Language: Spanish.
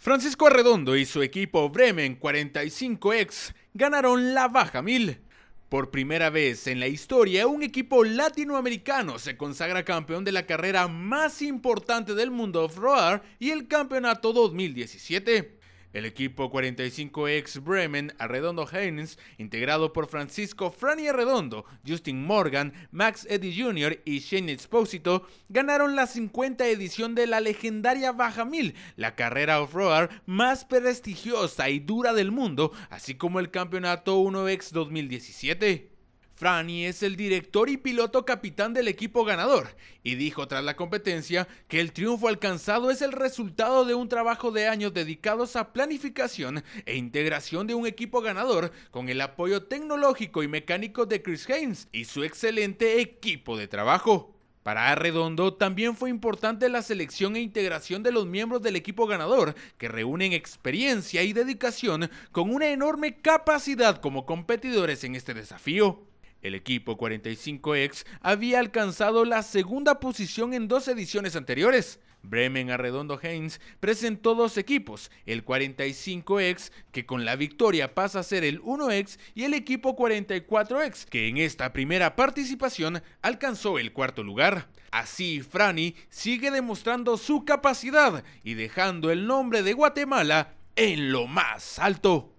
Francisco Arredondo y su equipo Bremen 45X ganaron la Baja 1000. Por primera vez en la historia, un equipo latinoamericano se consagra campeón de la carrera más importante del mundo off-road y el campeonato 2017. El equipo 45 x Bremen Arredondo Heinz, integrado por Francisco Franny Arredondo, Justin Morgan, Max Eddy Jr. y Shane Exposito, ganaron la 50 edición de la legendaria Baja 1000, la carrera off-road más prestigiosa y dura del mundo, así como el campeonato 1X 2017. Franny es el director y piloto capitán del equipo ganador y dijo tras la competencia que el triunfo alcanzado es el resultado de un trabajo de años dedicados a planificación e integración de un equipo ganador con el apoyo tecnológico y mecánico de Chris Haynes y su excelente equipo de trabajo. Para Arredondo también fue importante la selección e integración de los miembros del equipo ganador, que reúnen experiencia y dedicación con una enorme capacidad como competidores en este desafío. El equipo 45X había alcanzado la segunda posición en dos ediciones anteriores. Bremen Arredondo Haynes presentó dos equipos, el 45X, que con la victoria pasa a ser el 1X, y el equipo 44X, que en esta primera participación alcanzó el cuarto lugar. Así, Frani sigue demostrando su capacidad y dejando el nombre de Guatemala en lo más alto.